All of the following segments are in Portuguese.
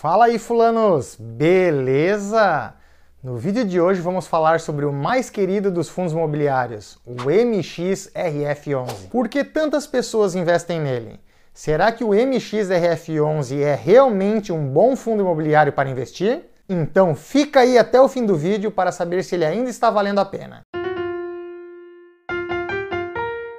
Fala aí, fulanos! Beleza? No vídeo de hoje vamos falar sobre o mais querido dos fundos imobiliários, o MXRF11. Por que tantas pessoas investem nele? Será que o MXRF11 é realmente um bom fundo imobiliário para investir? Então fica aí até o fim do vídeo para saber se ele ainda está valendo a pena.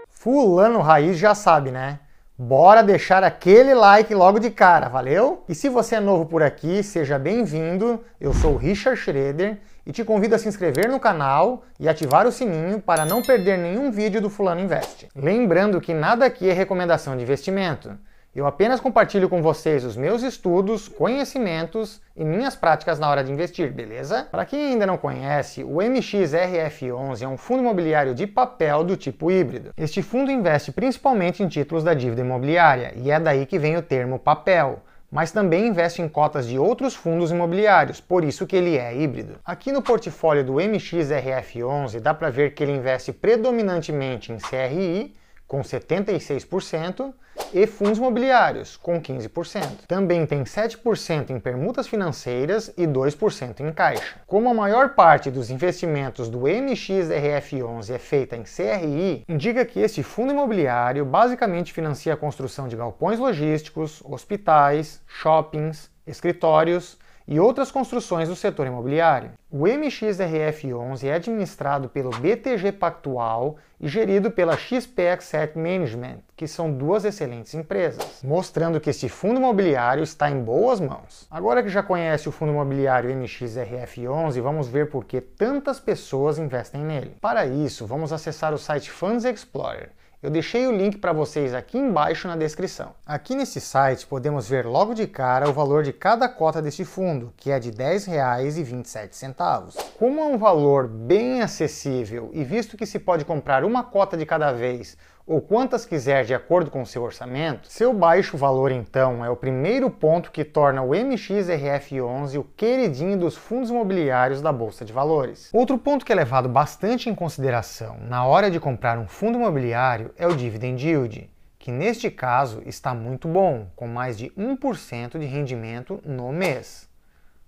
Fulano Raiz já sabe, né? Bora deixar aquele like logo de cara, valeu? E se você é novo por aqui, seja bem-vindo. Eu sou o Richard Schroeder e te convido a se inscrever no canal e ativar o sininho para não perder nenhum vídeo do Fulano Invest. Lembrando que nada aqui é recomendação de investimento. Eu apenas compartilho com vocês os meus estudos, conhecimentos e minhas práticas na hora de investir, beleza? Para quem ainda não conhece, o MXRF11 é um fundo imobiliário de papel do tipo híbrido. Este fundo investe principalmente em títulos da dívida imobiliária, e é daí que vem o termo papel mas também investe em cotas de outros fundos imobiliários, por isso que ele é híbrido. Aqui no portfólio do MXRF11 dá para ver que ele investe predominantemente em CRI, com 76%, e fundos imobiliários, com 15%. Também tem 7% em permutas financeiras e 2% em caixa. Como a maior parte dos investimentos do MXRF11 é feita em CRI, indica que esse fundo imobiliário basicamente financia a construção de galpões logísticos, hospitais, shoppings, escritórios e outras construções do setor imobiliário. O MXRF11 é administrado pelo BTG Pactual e gerido pela XP Asset Management, que são duas excelentes empresas, mostrando que este fundo imobiliário está em boas mãos. Agora que já conhece o fundo imobiliário MXRF11, vamos ver por que tantas pessoas investem nele. Para isso, vamos acessar o site Funds Explorer eu deixei o link para vocês aqui embaixo na descrição. Aqui nesse site podemos ver logo de cara o valor de cada cota deste fundo, que é de R$ 10,27. Como é um valor bem acessível e visto que se pode comprar uma cota de cada vez ou quantas quiser de acordo com seu orçamento, seu baixo valor então é o primeiro ponto que torna o MXRF11 o queridinho dos fundos imobiliários da bolsa de valores. Outro ponto que é levado bastante em consideração na hora de comprar um fundo imobiliário é o dividend yield que neste caso está muito bom, com mais de 1% de rendimento no mês.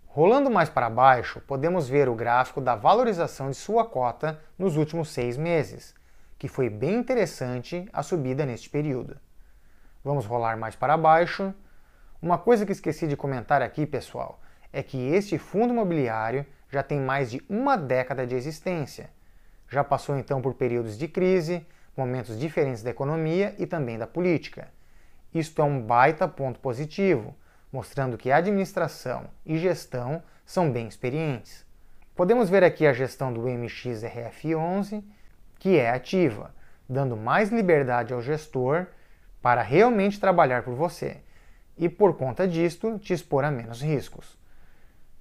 Rolando mais para baixo, podemos ver o gráfico da valorização de sua cota nos últimos seis meses, que foi bem interessante a subida neste período. Vamos rolar mais para baixo. Uma coisa que esqueci de comentar aqui, pessoal, é que este fundo imobiliário já tem mais de uma década de existência. Já passou então por períodos de crise, momentos diferentes da economia e também da política. Isto é um baita ponto positivo, mostrando que administração e gestão são bem experientes. Podemos ver aqui a gestão do MXRF11 que é ativa, dando mais liberdade ao gestor para realmente trabalhar por você e, por conta disto, te expor a menos riscos.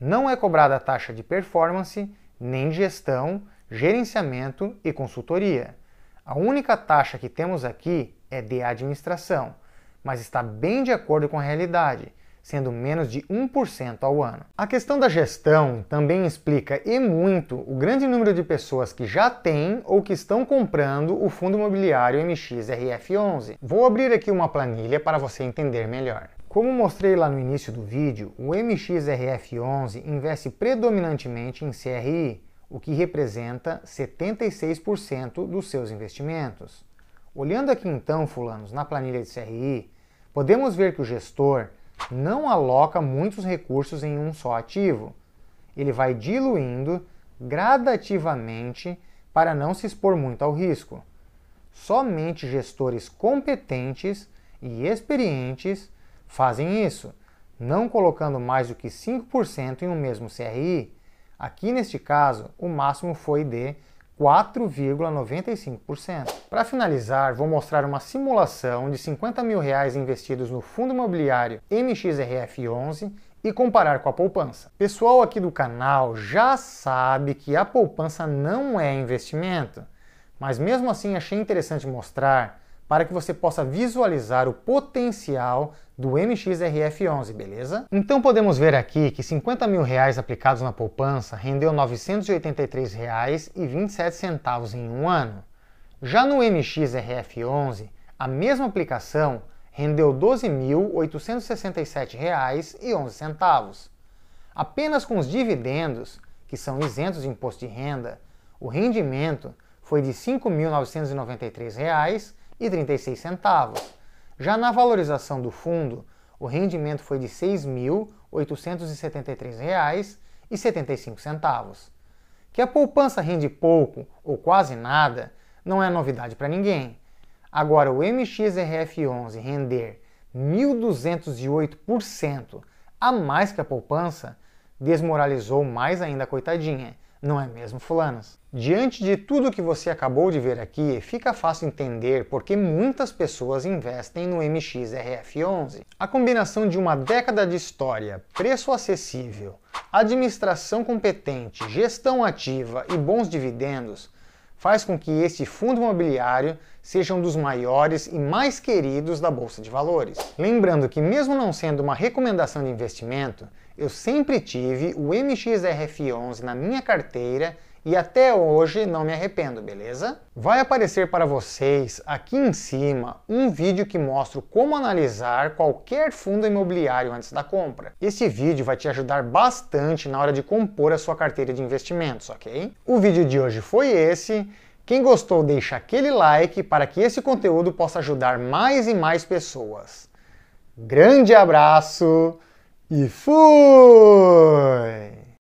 Não é cobrada a taxa de performance, nem de gestão, gerenciamento e consultoria. A única taxa que temos aqui é de administração, mas está bem de acordo com a realidade sendo menos de 1% ao ano. A questão da gestão também explica e muito o grande número de pessoas que já têm ou que estão comprando o fundo imobiliário MXRF11. Vou abrir aqui uma planilha para você entender melhor. Como mostrei lá no início do vídeo, o MXRF11 investe predominantemente em CRI, o que representa 76% dos seus investimentos. Olhando aqui então, fulanos, na planilha de CRI, podemos ver que o gestor não aloca muitos recursos em um só ativo. Ele vai diluindo gradativamente para não se expor muito ao risco. Somente gestores competentes e experientes fazem isso, não colocando mais do que 5% em um mesmo CRI. Aqui neste caso, o máximo foi de 4,95%. Para finalizar, vou mostrar uma simulação de 50 mil reais investidos no fundo imobiliário MXRF11 e comparar com a poupança. Pessoal aqui do canal já sabe que a poupança não é investimento, mas mesmo assim achei interessante mostrar para que você possa visualizar o potencial do MXRF11, beleza? Então podemos ver aqui que 50 mil reais aplicados na poupança rendeu R$ 983,27 em um ano. Já no MXRF11, a mesma aplicação rendeu R$ 12.867,11. Apenas com os dividendos, que são isentos de imposto de renda, o rendimento foi de R$ 5.993,00 e centavos. Já na valorização do fundo, o rendimento foi de R$ 6.873,75. Que a poupança rende pouco ou quase nada não é novidade para ninguém. Agora, o MXRF11 render 1.208% a mais que a poupança desmoralizou mais ainda a coitadinha, não é mesmo, fulanas? Diante de tudo que você acabou de ver aqui, fica fácil entender por que muitas pessoas investem no MXRF11. A combinação de uma década de história, preço acessível, administração competente, gestão ativa e bons dividendos faz com que este fundo imobiliário seja um dos maiores e mais queridos da bolsa de valores. Lembrando que mesmo não sendo uma recomendação de investimento, eu sempre tive o MXRF11 na minha carteira e até hoje não me arrependo, beleza? Vai aparecer para vocês aqui em cima um vídeo que mostra como analisar qualquer fundo imobiliário antes da compra. Esse vídeo vai te ajudar bastante na hora de compor a sua carteira de investimentos, ok? O vídeo de hoje foi esse. Quem gostou, deixa aquele like para que esse conteúdo possa ajudar mais e mais pessoas. Grande abraço e fui!